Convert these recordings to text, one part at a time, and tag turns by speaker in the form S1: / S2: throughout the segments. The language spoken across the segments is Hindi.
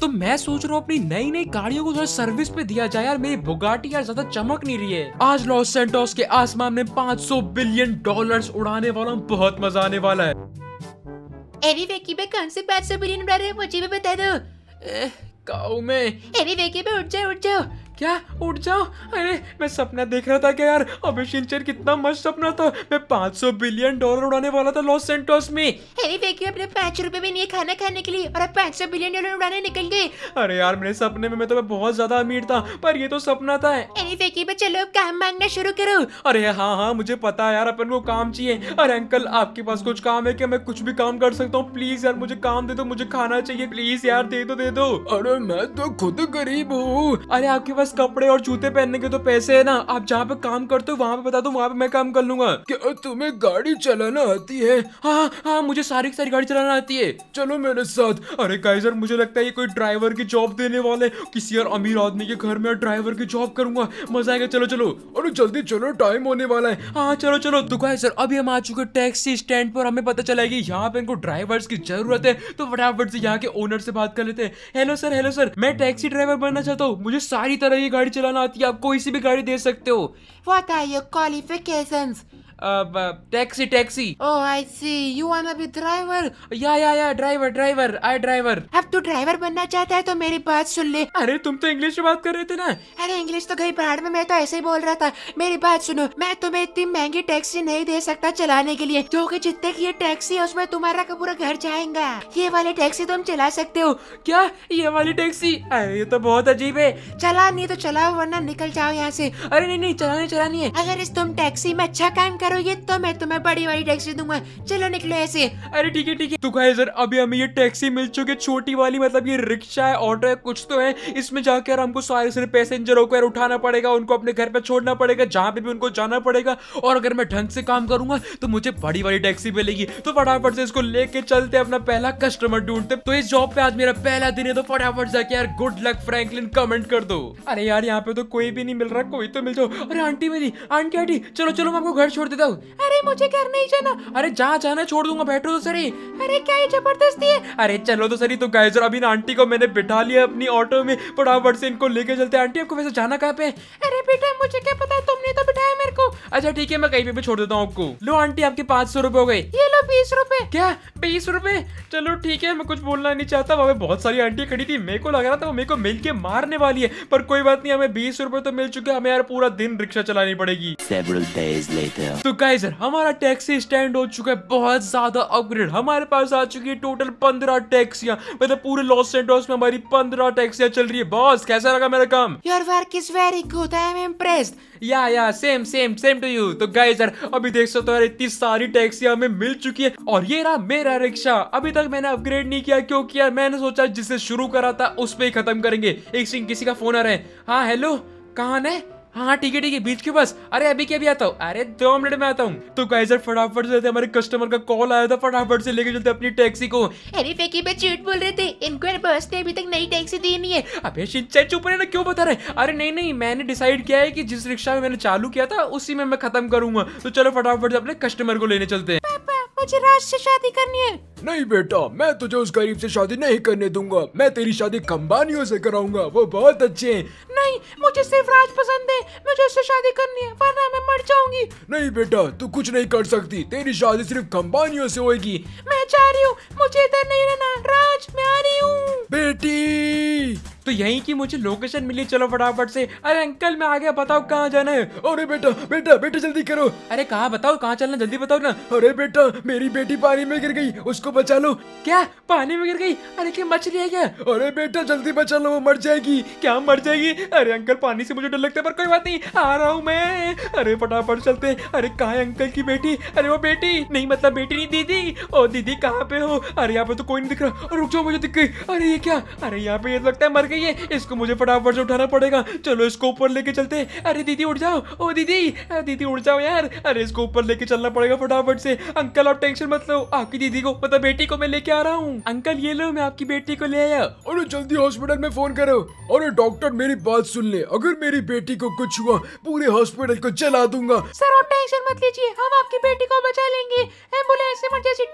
S1: तो मैं सोच रहा हूँ अपनी नई नई गाड़ियों को थोड़ा सर्विस पे दिया जाए यार मेरी बुगाटी यार ज्यादा चमक नहीं रही है आज लॉस सेंटोस के आसमान में 500 बिलियन डॉलर्स उड़ाने वाला हूँ बहुत मजा आने वाला है
S2: एवी वेकी बे कौन से 500 बिलियन उड़ा रहे हैं मुझे भी बता दो
S1: काऊ में एवी वेकी बे उठ जाओ उठ जाओ क्या उठ जाओ अरे मैं सपना देख रहा था क्या यार अबे शिनचैन कितना मस्त सपना था मैं 500 बिलियन डॉलर उड़ाने वाला था लॉस सेंटोस में
S2: अरे देखिए अपने पाँच रुपए भी नहीं खाना खाने के लिए और अब पाँच सौ बिलियन डॉलर उड़ाने निकल
S1: गए अरे यार मेरे सपने में मैं तो मैं बहुत ज्यादा अमीर था पर ये तो सपना था अरे देखिए मैं चलो काम मांगना शुरू करो अरे हाँ हाँ मुझे पता है यार अपन को काम चाहिए अरे अंकल आपके पास कुछ काम है क्या मैं कुछ भी काम कर सकता हूँ प्लीज यार मुझे काम दे दो मुझे खाना चाहिए प्लीज यार दे दो दे दो अरे मैं तो खुद गरीब हूँ अरे आपके पास पास कपड़े और जूते पहनने के तो पैसे है ना आप जहाँ पे काम करते हो वहाँ पे बता दो वहाँ पे मैं काम कर लूंगा क्या तुम्हें गाड़ी चलाना आती है हाँ हाँ मुझे सारी सारी गाड़ी चलाना आती है चलो मेरे साथ अरे काइजर मुझे लगता है ये कोई ड्राइवर की जॉब देने वाले किसी और अमीर आदमी के घर में ड्राइवर की जॉब करूंगा मजा आएगा चलो चलो अरे जल्दी चलो टाइम होने वाला है हाँ चलो चलो तो सर अभी हम आ चुके टैक्सी स्टैंड पर हमें पता चला की यहाँ पे इनको ड्राइवर्स की जरूरत है तो फटाफट से यहाँ के ओनर से बात कर लेते हैं हेलो सर हेलो सर मैं टैक्सी ड्राइवर बनना चाहता हूँ मुझे सारी तरह अगर ये गाड़ी चलाना आती है आप कोई सी भी गाड़ी दे सकते हो
S2: what are your qualification
S1: taxi taxi
S2: oh I see you wanna be driver या या या ड्राइवर ड्राइवर आई ड्राइवर अब तू ड्राइवर बनना चाहता है तो मेरी बात सुन ले अरे तुम
S1: तो इंग्लिश में बात कर रहे थे ना
S2: अरे इंग्लिश तो गई पहाड़ में मैं तो ऐसे ही बोल रहा था मेरी बात सुनो मैं तुम्हें इतनी महंगी टैक्सी नहीं दे सकता चलाने के लिए क्योंकि जितने की ये टैक्सी है उसमें तुम्हारा का पूरा घर जाएगा ये वाली टैक्सी तुम चला सकते हो क्या ये
S1: वाली टैक्सी अरे
S2: ये तो बहुत अजीब है चला नहीं है तो चलाओ वरना निकल जाओ यहाँ से अरे नहीं नहीं चलाने चलानी है अगर इस तुम टैक्सी में अच्छा काम करोगे तो मैं तुम्हें बड़ी वाली टैक्सी दूंगा चलो
S1: निकलो ऐसे अरे ठीक है ठीक है तो कहे सर अभी हमें ये टैक्सी मिल चुकी है छोटी वाली मतलब ये रिक्शा है ऑटो है कुछ तो है इसमें जाकर हमको सारे सारे पैसेंजरों को यार उठाना पड़ेगा उनको अपने घर पे छोड़ना पड़ेगा जहाँ पे भी उनको जाना पड़ेगा और अगर मैं ढंग से काम करूंगा तो मुझे बड़ी वाली टैक्सी मिलेगी तो फटाफट से इसको लेके चलते अपना पहला कस्टमर ढूंढते तो इस जॉब पे आज मेरा पहला दिन है तो फटाफट जाके यार गुड लक फ्रैंकलिन कमेंट कर दो अरे यार यहाँ पे तो कोई भी नहीं मिल रहा कोई तो मिल जाओ अरे आंटी मेरी आंटी आंटी चलो चलो मैं आपको घर छोड़ देता हूँ अरे मुझे घर नहीं जाना अरे जहाँ जाना छोड़ दूंगा बैठो तो सरी अरे क्या ये जबरदस्ती है अरे चलो तो सरी तो गाइस अभी ना आंटी को मैंने बिठा लिया अपनी ऑटो में फटाफट से इनको लेके चलते आंटी आपको वैसे जाना कहाँ पे अरे बेटा मुझे क्या पता तुमने तो बिठाया मेरे को अच्छा ठीक है मैं कहीं पे भी छोड़ देता हूँ आपको लो आंटी आपके पाँच सौ रूपए हो गए ये लो बीस रूपए क्या बीस रूपए चलो ठीक है मैं कुछ बोलना नहीं चाहता वहाँ पे बहुत सारी आंटी खड़ी थी मेरे को लग रहा था वो मेरे को मिल मारने वाली है पर कोई कोई बात नहीं हमें बीस रूपए तो मिल चुके हमें यार पूरा दिन रिक्शा चलानी पड़ेगी तो गाइज हमारा टैक्सी स्टैंड हो चुका है बहुत ज्यादा अपग्रेड हमारे पास आ चुकी है टोटल पंद्रह टैक्सियां मतलब पूरे लॉस एंडोस में हमारी पंद्रह टैक्सियां चल रही है बॉस कैसा लगा मेरा काम your work is very good I am impressed yeah yeah same same same to you तो गाइस यार अभी देख सकते हो यार इतनी सारी टैक्सियां हमें मिल चुकी है और ये रहा मेरा रिक्शा अभी तक मैंने अपग्रेड नहीं किया क्योंकि यार मैंने सोचा जिसे शुरू करा था उस पर ही खत्म करेंगे एक सिंह किसी का फोन आ रहा है हाँ हेलो कहाँ है हाँ हाँ ठीक है ठीक है बीच के पास अरे अभी क्या भी आता हूँ अरे दो मिनट में आता हूँ तो कहे सर फटाफट से हमारे कस्टमर का कॉल आया था फटाफट से लेके चलते अपनी टैक्सी को अरे
S2: फेकी पे चीट बोल रहे थे इनको
S1: बस ने अभी तक नई टैक्सी दी नहीं है अबे शिनचैन चुप ना क्यों बता रहे अरे नहीं नहीं मैंने डिसाइड किया है कि जिस रिक्शा में मैंने चालू किया था उसी में मैं खत्म करूंगा तो चलो फटाफट से अपने कस्टमर को लेने चलते हैं मुझे राज से शादी करनी है नहीं बेटा मैं तुझे उस गरीब से शादी नहीं करने दूंगा मैं तेरी शादी कंबानियों से कराऊंगा वो बहुत अच्छे हैं
S2: नहीं मुझे सिर्फ राज पसंद है मुझे
S1: उससे शादी करनी है वरना मैं मर जाऊंगी नहीं बेटा तू कुछ नहीं कर सकती तेरी शादी सिर्फ कंबानियों से होगी
S2: मैं चाह रही हूँ मुझे इधर नहीं रहना राज मैं आ रही हूँ
S1: बेटी तो यही की मुझे लोकेशन मिली चलो फटाफट से अरे अंकल मैं आ गया बताओ कहाँ जाना है अरे बेटा बेटा बेटा जल्दी करो अरे कहा बताओ कहाँ चलना जल्दी बताओ ना अरे बेटा मेरी बेटी पानी में गिर गई उसको बचा लो क्या पानी में गिर गई अरे क्या मछली है क्या अरे बेटा जल्दी बचा लो वो मर जाएगी क्या मर जाएगी अरे अंकल पानी से मुझे डर लगता है पर कोई बात नहीं आ रहा हूँ मैं अरे फटाफट चलते अरे कहा है अंकल की बेटी अरे वो बेटी नहीं मतलब बेटी नहीं दीदी ओ दीदी कहाँ पे हो अरे यहाँ पे तो कोई नहीं दिख रहा रुक जाओ मुझे दिख गई अरे ये क्या अरे यहाँ पे ये लगता है मर गई है इसको मुझे फटाफट से उठाना पड़ेगा चलो इसको ऊपर लेके चलते अरे दीदी उठ जाओ ओ दीदी दीदी उठ जाओ यार अरे इसको ऊपर लेके चलना पड़ेगा फटाफट से अंकल आप टेंशन मत लो आपकी दीदी को मतलब बेटी को मैं लेके आ रहा हूँ अंकल ये लो मैं आपकी बेटी को ले आया अरे जल्दी हॉस्पिटल में फोन करो अरे डॉक्टर मेरी बात सुन ले अगर मेरी बेटी को कुछ हुआ पूरे हॉस्पिटल को चला दूंगा सर
S2: आप टेंशन मत लीजिए हम आपकी बेटी को बचा लेंगे एम्बुलेंस इमरजेंसी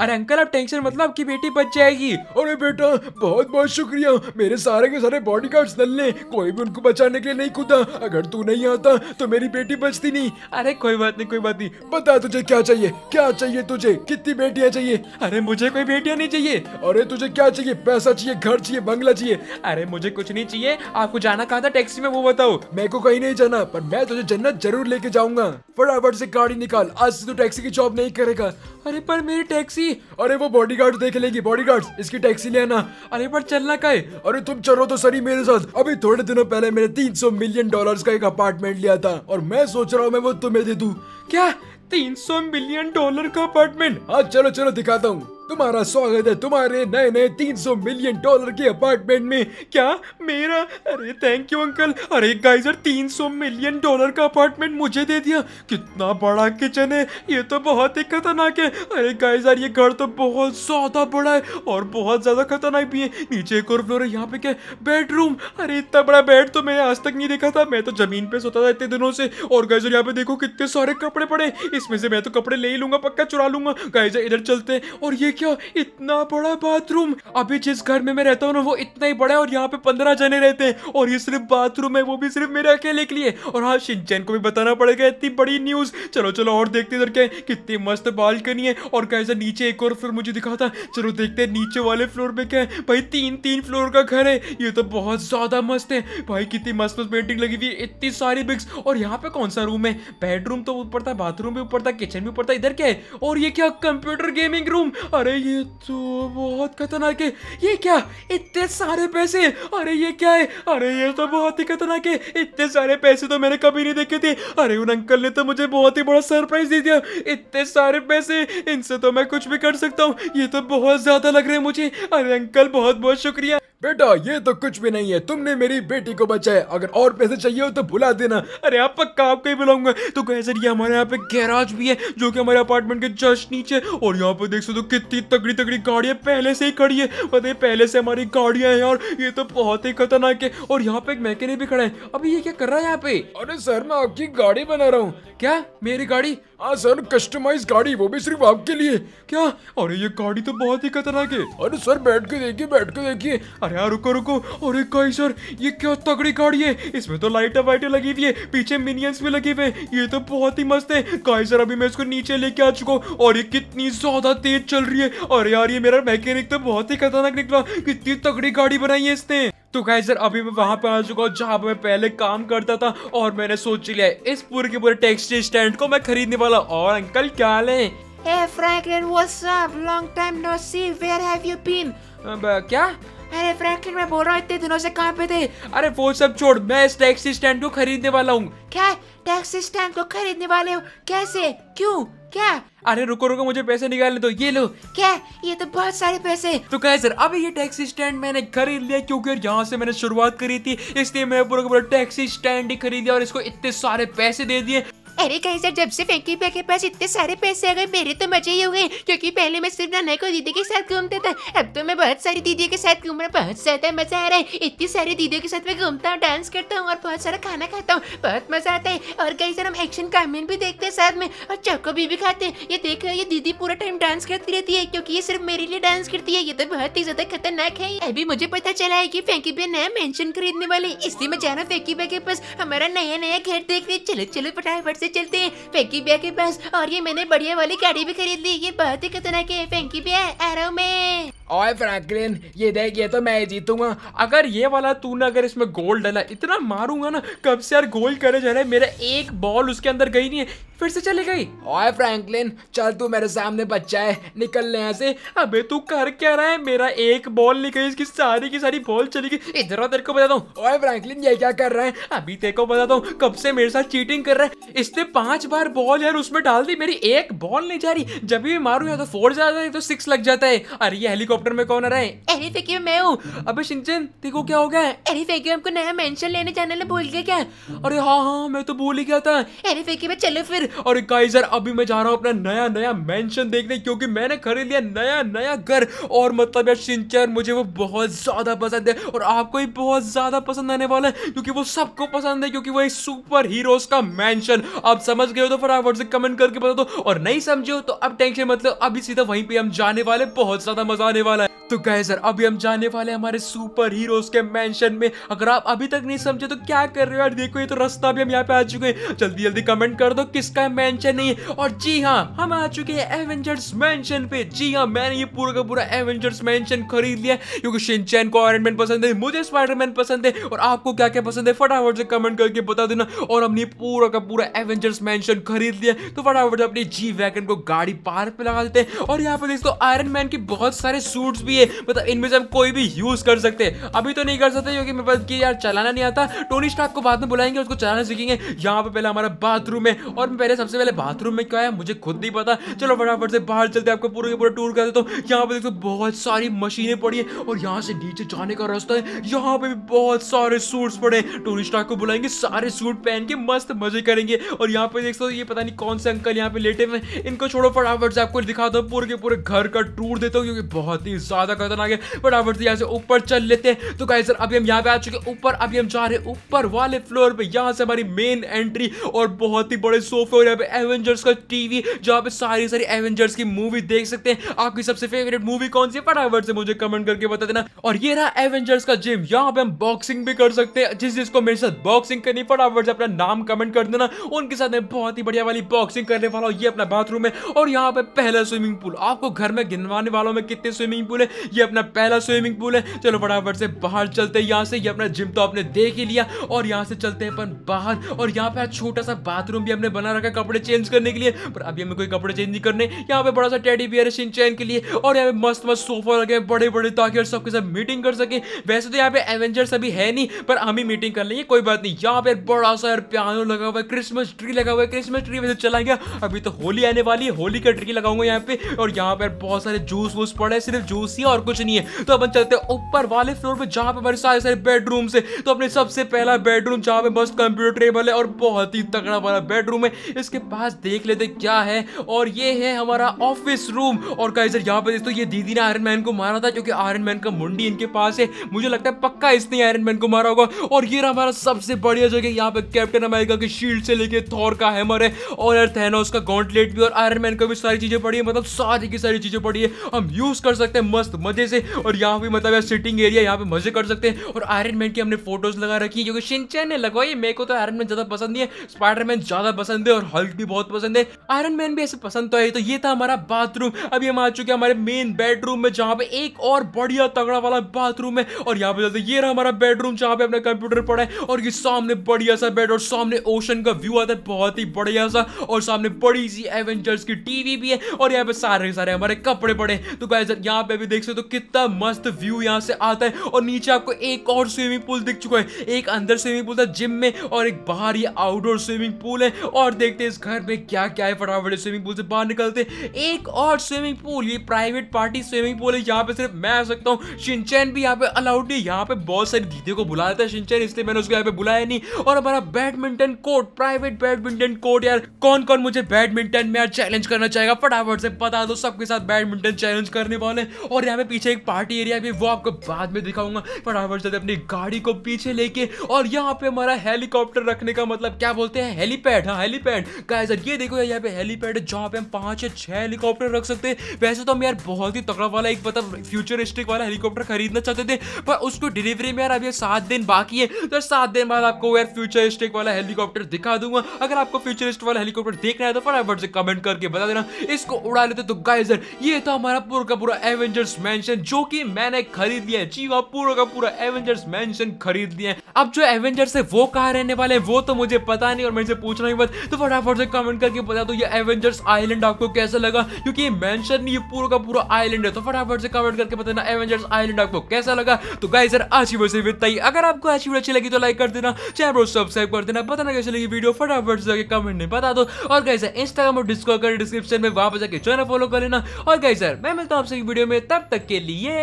S1: अरे अंकल आप टेंशन मतलब आपकी बेटी बच जाएगी अरे बेटा बहुत बहुत शुक्रिया मेरे सारे के सारे बॉडी गार्ड दल ने कोई भी उनको बचाने के लिए नहीं कूदा अगर तू नहीं आता तो मेरी बेटी बचती नहीं अरे कोई बात नहीं कोई बात नहीं बता तुझे क्या चाहिए क्या चाहिए तुझे कितनी बेटियाँ चाहिए अरे मुझे कोई बेटियाँ नहीं चाहिए अरे तुझे क्या चाहिए पैसा चाहिए घर चाहिए बंगला चाहिए अरे मुझे कुछ नहीं चाहिए आपको जाना कहा था टैक्सी में वो बताओ मैं को कहीं नहीं जाना पर मैं तुझे जन्नत जरूर लेके जाऊंगा फटाफट से गाड़ी निकाल आज से तू टैक्सी की जॉब नहीं करेगा अरे पर मेरी टैक्सी अरे वो बॉडीगार्ड देख लेगी गार्ड इसकी टैक्सी ले आना अरे पर चल चलना का है अरे तुम चलो तो सर मेरे साथ अभी थोड़े दिनों पहले मैंने 300 मिलियन डॉलर्स का एक अपार्टमेंट लिया था और मैं सोच रहा हूँ मैं वो तुम्हें दे दू क्या 300 मिलियन डॉलर का अपार्टमेंट हाँ चलो चलो दिखाता हूँ तुम्हारा स्वागत है तुम्हारे नए नए 300 मिलियन डॉलर के अपार्टमेंट में क्या मेरा अरे थैंक यू अंकल अरे गाइजर 300 मिलियन डॉलर का अपार्टमेंट मुझे दे दिया कितना बड़ा किचन है ये तो बहुत ही खतरनाक है अरे गाइजर ये घर तो बहुत ज़्यादा बड़ा है और बहुत ज़्यादा खतरनाक भी है नीचे एक और फ्लोर है यहाँ पे क्या बेडरूम अरे इतना बड़ा बेड तो मैंने आज तक नहीं देखा था मैं तो जमीन पे सोता था इतने दिनों से और गाइजर यहाँ पे देखो कितने सारे कपड़े पड़े इसमें से मैं तो कपड़े ले ही लूंगा पक्का चुरा लूंगा गाइजर इधर चलते और ये क्या इतना बड़ा बाथरूम अभी जिस घर में मैं रहता हूँ ना वो इतना ही बड़ा है और यहाँ पे पंद्रह जने रहते हैं और ये सिर्फ बाथरूम है वो भी सिर्फ मेरे अकेले के लिए और हाँ शिंचन को भी बताना पड़ेगा इतनी बड़ी न्यूज चलो चलो और देखते इधर क्या कितनी मस्त बालकनी है और कैसे नीचे एक और फ्लोर मुझे दिखा था चलो देखते हैं नीचे वाले फ्लोर में क्या है भाई तीन तीन फ्लोर का घर है ये तो बहुत ज्यादा मस्त है भाई कितनी मस्त मस्त पेंटिंग लगी हुई है इतनी सारी बिक्स और यहाँ पे कौन सा रूम है बेडरूम तो ऊपर था बाथरूम भी ऊपर था किचन भी ऊपर था इधर क्या है और ये क्या कंप्यूटर गेमिंग रूम अरे अरे ये तो बहुत खतरनाक है ये क्या इतने सारे पैसे अरे ये क्या है अरे ये तो बहुत ही खतरनाक है इतने सारे पैसे तो मैंने कभी नहीं देखे थे अरे उन अंकल ने तो मुझे बहुत ही बड़ा सरप्राइज दे दिया इतने सारे पैसे इनसे तो मैं कुछ भी कर सकता हूँ ये तो बहुत ज़्यादा लग रहे हैं मुझे अरे अंकल बहुत बहुत शुक्रिया बेटा ये तो कुछ भी नहीं है तुमने मेरी बेटी को बचाया अगर और पैसे चाहिए हो तो बुला देना अरे आप पक्का आपको ही बुलाऊंगा तो कहे सर ये हमारे यहाँ पे गैराज भी है जो कि हमारे अपार्टमेंट के जस्ट नीचे और यहाँ पे देख सकते हो तो कितनी तगड़ी तगड़ी गाड़ियाँ पहले से ही खड़ी है बताइए पहले से हमारी गाड़ियाँ हैं और ये तो बहुत ही खतरनाक है और यहाँ पे एक मैकेनिक भी खड़ा है अभी ये क्या कर रहा है यहाँ पे अरे सर मैं आपकी गाड़ी बना रहा हूँ क्या मेरी गाड़ी हाँ सर कस्टमाइज गाड़ी वो भी सिर्फ आपके लिए क्या अरे ये गाड़ी तो बहुत ही खतरनाक है अरे सर बैठ के देखिए बैठ के देखिए अरे यार रुको रुको अरे कई सर ये क्या तगड़ी गाड़ी है इसमें तो लाइटें वाइटें लगी हुई है पीछे मिनियंस भी लगे हुए ये तो बहुत ही मस्त है कई सर अभी मैं इसको नीचे लेके आ चुका हूँ और ये कितनी ज्यादा तेज चल रही है अरे यार ये मेरा मैकेनिक तो बहुत ही खतरनाक निकला कितनी तगड़ी गाड़ी बनाई है इसने तो गाइज सर अभी मैं वहां पे आ चुका हूँ जहाँ पर मैं पहले काम करता था और मैंने सोच लिया इस पूरे के पूरे टेक्सटाइल स्टैंड को मैं खरीदने वाला और अंकल क्या ले
S2: Hey Franklin, what's up? Long time no see. Where have you been? अब, क्या अरे Franklin, मैं बोल रहा हूँ इतने दिनों से कहाँ पे थे अरे वो सब छोड़ मैं इस टैक्सी स्टैंड को खरीदने वाला हूँ क्या टैक्सी स्टैंड को खरीदने वाले हो कैसे क्यों क्या अरे रुको
S1: रुको मुझे पैसे निकालने दो ये लो क्या ये तो बहुत सारे पैसे तो कहे सर अभी ये टैक्सी स्टैंड मैंने खरीद लिया क्योंकि यहाँ से मैंने शुरुआत करी थी इसलिए मैंने पूरा पूरा टैक्सी स्टैंड ही खरीद लिया और इसको इतने सारे पैसे दे दिए अरे कहीं सर जब से फैंकी पे के पास इतने सारे पैसे आ गए मेरे
S2: तो मजे ही हो गए क्योंकि पहले मैं सिर्फ नाना को दीदी के साथ घूमता था अब तो मैं बहुत सारी दीदियों के साथ घूमना बहुत ज्यादा मजा आ रहा है इतनी सारी दीदियों के साथ मैं घूमता हूँ डांस करता हूँ और बहुत सारा खाना खाता हूँ बहुत मजा आता है और कहीं सर हम एक्शन कामिन भी देखते हैं साथ में और चौको भी, खाते हैं ये देख रहे ये दीदी पूरा टाइम डांस करती रहती है क्योंकि ये सिर्फ मेरे लिए डांस करती है ये तो बहुत ही ज्यादा खतरनाक है अभी मुझे पता चला है की फैंकी पे नया मैंशन खरीदने वाले इसलिए मैं जाना फैंकी पे के पास हमारा नया नया घर देखने चलो चलो फटाफट से चलते हैं फैंकी बिया के पास और ये मैंने बढ़िया वाली गाड़ी भी
S1: खरीद ली ये बहुत ही खतरनाक है फैंकी बिया आ रहा हूँ मैं और फ्रैंकलिन ये देख ये तो मैं जीतूंगा अगर ये वाला तू ना अगर इसमें गोल डाला इतना मारूंगा ना कब से यार गोल करे जा रहा है मेरा एक बॉल उसके अंदर गई नहीं है फिर से चली गई ओए फ्रैंकलिन चल तू मेरे सामने बच्चा है निकल ले यहाँ से अबे तू कर क्या रहा है मेरा एक बॉल नहीं गई इसकी सारी की सारी बॉल चली गई इधर तेरे को बताता हूँ ओए फ्रैंकलिन ये क्या कर रहा है अभी तेरे को बताता हूँ कब से मेरे साथ चीटिंग कर रहा है इसने पांच बार बॉल यार उसमें डाल दी मेरी एक बॉल नहीं जा रही जब भी मारू या तो फोर जाता है तो सिक्स लग जाता है अरे ये हेलीकॉप्टर हेलीकॉप्टर में कौन आ रहा है अरे फेंकी मैं हूँ अबे शिनचिन देखो क्या हो गया एरी फेंकी हमको नया मेंशन लेने जाने ले भूल गया क्या अरे हाँ हाँ मैं तो भूल ही गया था एरी फेंकी में चलो फिर और गाइस यार अभी मैं जा रहा हूँ अपना नया नया मेंशन देखने क्योंकि मैंने खरीद लिया नया नया घर और मतलब यार शिनचिन मुझे वो बहुत ज्यादा पसंद है और आपको भी बहुत ज्यादा पसंद आने वाला है क्योंकि वो सबको पसंद है क्योंकि वो एक सुपर हीरोज का मेंशन आप समझ गए हो तो फटाफट से कमेंट करके बता दो और नहीं समझे हो तो अब टेंशन मतलब अभी सीधा वहीं पे हम जाने वाले बहुत ज्यादा मजा आने वाला Hola तो गए सर अभी हम जाने वाले हमारे सुपर हीरोज के मेंशन में अगर आप अभी तक नहीं समझे तो क्या कर रहे हो यार देखो ये तो रास्ता भी हम यहाँ पे आ चुके हैं जल्दी जल्दी कमेंट कर दो किसका मेंशन नहीं है और जी हाँ हम आ चुके हैं एवेंजर्स मेंशन पे जी हाँ मैंने ये पूरा का पूरा एवेंजर्स मेंशन खरीद लिया क्योंकि शिनचैन को आयरन मैन पसंद है मुझे स्पाइडरमैन पसंद है और आपको क्या क्या पसंद है फटाफट से कमेंट करके बता देना और हमने पूरा का पूरा एवेंजर्स मैंशन खरीद लिया तो फटाफट अपनी जी वैगन को गाड़ी पार्क पे लगा देते हैं और यहाँ पे देखो आयरन मैन के बहुत सारे सूट्स भी चाहिए मतलब इनमें से हम कोई भी यूज कर सकते अभी तो नहीं कर सकते क्योंकि मेरे पास यार चलाना नहीं आता टोनी स्टार्क को बाद में बुलाएंगे उसको चलाना सीखेंगे यहाँ पे पहले हमारा बाथरूम है और पहले सबसे पहले बाथरूम में क्या है मुझे खुद नहीं पता चलो फटाफट से बाहर चलते आपको पूरे पूरा टूर कर देता हूँ यहाँ पे देखो बहुत सारी मशीनें पड़ी है और यहाँ से नीचे जाने का रास्ता है यहाँ पे भी बहुत सारे सूट्स पड़े टोनी स्टार्क को बुलाएंगे सारे सूट पहन के मस्त मजे करेंगे और यहाँ पे देख सकते ये पता नहीं कौन से अंकल यहाँ पे लेटे हुए इनको छोड़ो फटाफट से आपको दिखाता हूँ पूरे के पूरे घर का टूर देता हूँ क्योंकि बहुत ही ज्यादा ज़्यादा खतरनाक है फटाफट से यहाँ से ऊपर चल लेते हैं तो कहीं सर अभी हम यहाँ पे आ चुके ऊपर अभी हम जा रहे हैं ऊपर वाले फ्लोर पे यहाँ से हमारी मेन एंट्री और बहुत ही बड़े सोफे और यहाँ पे एवेंजर्स का टीवी जहाँ पे सारी सारी एवेंजर्स की मूवी देख सकते हैं आपकी सबसे फेवरेट मूवी कौन सी फटाफट से मुझे कमेंट करके बता देना और ये रहा एवेंजर्स का जिम यहाँ पे हम बॉक्सिंग भी कर सकते हैं जिस जिसको मेरे साथ बॉक्सिंग करनी फटाफट से अपना नाम कमेंट कर देना उनके साथ में बहुत ही बढ़िया वाली बॉक्सिंग करने वाला हूँ ये अपना बाथरूम है और यहाँ पे पहला स्विमिंग पूल आपको घर में गिनवाने वालों में कितने स्विमिंग पूल है ये अपना पहला स्विमिंग पूल है चलो फटाफट से बाहर चलते हैं यहाँ से ये अपना जिम तो आपने देख ही लिया और यहाँ से चलते हैं अपन बाहर और यहाँ पे छोटा सा बाथरूम भी हमने बना रखा कपड़े चेंज करने के लिए पर अभी हमें कोई कपड़े चेंज नहीं करने यहाँ पे बड़ा सा टेडी बियर है सिंचैन के लिए और यहाँ पे मस्त मस्त सोफा लगे बड़े बड़े ताकि सबके साथ मीटिंग कर सके वैसे तो यहाँ पे एवेंजर्स अभी है नहीं पर हम ही मीटिंग कर लेंगे कोई बात नहीं यहाँ पे बड़ा सा यार प्यानो लगा हुआ है क्रिसमस ट्री लगा हुआ है क्रिसमस ट्री वैसे चला गया अभी तो होली आने वाली है होली का ट्री लगाऊंगा यहाँ पे और यहाँ पर बहुत सारे जूस वूस पड़े सिर्फ जूस ही और कुछ नहीं है तो अपन चलते हैं ऊपर वाले फ्लोर पे जहाँ पे हमारे सारे सारे बेडरूम है तो अपने सबसे पहला बेडरूम जहाँ पे मस्त कंप्यूटर टेबल है और बहुत ही तगड़ा वाला बेडरूम है इसके पास देख लेते क्या है और ये है हमारा ऑफिस रूम और कहीं सर यहाँ पे दोस्तों ये दीदी ने आयरन मैन को मारा था क्योंकि आयरन मैन का मुंडी इनके पास है मुझे लगता है पक्का इसने आयरन मैन को मारा होगा और ये हमारा सबसे बढ़िया जगह यहाँ पे कैप्टन अमेरिका के शील्ड से लेके थौर का हैमर है और यार थैनोस का गॉन्टलेट भी और आयरन मैन का भी सारी चीजें पड़ी है मतलब सारी की सारी चीजें पड़ी है हम यूज कर सकते हैं मस्त मजे से और यहाँ पे मतलब यार सिटिंग एरिया यहाँ पे मजे कर सकते हैं और आयरन मैन की हमने फोटोज लगा रखी है क्योंकि शिनचैन ने लगवाई मेरे को तो आयरन मैन ज्यादा पसंद नहीं है स्पाइडरमैन ज्यादा पसंद है और हल्क भी बहुत पसंद है आयरन मैन भी ऐसे पसंद तो है तो ये था हमारा बाथरूम अभी हम आ चुके हैं हमारे मेन बेडरूम में जहाँ पे एक और बढ़िया तगड़ा वाला बाथरूम है और यहाँ पे ये रहा हमारा बेडरूम जहाँ पे अपना कंप्यूटर पड़ा है और ये सामने बढ़िया सा बेड और सामने ओशन का व्यू आता है बहुत ही बढ़िया सा और सामने बड़ी सी एवेंजर्स की टीवी भी है और यहाँ पे सारे सारे हमारे कपड़े पड़े तो यहाँ पे भी देख देख सकते हो तो कितना मस्त व्यू यहाँ से आता है और नीचे आपको एक और स्विमिंग पूल दिख चुका है एक अंदर स्विमिंग पूल था जिम में और एक बाहर ये आउटडोर स्विमिंग पूल है और देखते हैं इस घर में क्या क्या है फटाफट स्विमिंग पूल से बाहर निकलते एक और स्विमिंग पूल ये प्राइवेट पार्टी स्विमिंग पूल है यहाँ पे सिर्फ मैं आ सकता हूँ सिंचैन भी यहाँ पे अलाउड नहीं यहाँ पे बहुत सारी दीदी को बुला देता है शिनचैन इसलिए मैंने उसको यहाँ पे बुलाया नहीं और हमारा badminton court private badminton court यार कौन कौन मुझे बैडमिंटन में यार चैलेंज करना चाहेगा फटाफट से बता दो सबके साथ बैडमिंटन चैलेंज करने वाले और यहाँ पे पीछे एक पार्टी एरिया भी वो आपको बाद में दिखाऊंगा फटाफट से अपनी गाड़ी को पीछे लेके और यहाँ पे हमारा हेलीकॉप्टर रखने का मतलब क्या बोलते हैं हेलीपैड हाँ हेलीपैड गाइस ये देखो यहाँ पे हेलीपैड जहाँ पे हम पांच या छह हेलीकॉप्टर रख सकते हैं वैसे तो हम यार बहुत ही तकड़ा वाला एक मतलब फ्यूचरिस्टिक वाला हेलीकॉप्टर खरीदना चाहते थे पर उसको डिलीवरी में यार अभी सात दिन बाकी है तो सात दिन बाद आपको यार फ्यूचरिस्टिक वाला हेलीकॉप्टर दिखा दूंगा अगर आपको फ्यूचरिस्ट वाला हेलीकॉप्टर देखना है तो फटाफट से कमेंट करके बता देना इसको उड़ा लेते तो गाइजर ये था हमारा पूरा का पूरा एवेंजर्स मेंशन जो कि मैंने खरीद लिया जी हाँ पूरा का पूरा एवेंजर्स मेंशन खरीद लिया अब जो एवेंजर्स है वो कहा रहने वाले हैं वो तो मुझे पता नहीं और मेरे से पूछना ही बस तो फटाफट से कमेंट करके बता दो ये एवेंजर्स आइलैंड आपको कैसा लगा क्योंकि ये मेंशन पूरा का पूरा आइलैंड है तो फटाफट से कमेंट करके बताना एवेंजर्स आइलैंड आपको कैसा लगा तो गाई सर अच्छी ही से अगर आपको अच्छी अच्छी लगी तो लाइक कर देना चैनल को सब्सक्राइब कर देना पता ना कैसे लगी वीडियो फटाफट से कमेंट नहीं बता दो और गाई सर इंस्टाग्राम और डिस्कॉर्ड का डिस्क्रिप्शन में वहां पर जाकर चैनल फॉलो कर लेना और गाई सर मैं मिलता हूँ आपसे वीडियो में तब तक के लिए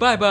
S1: बाय बाय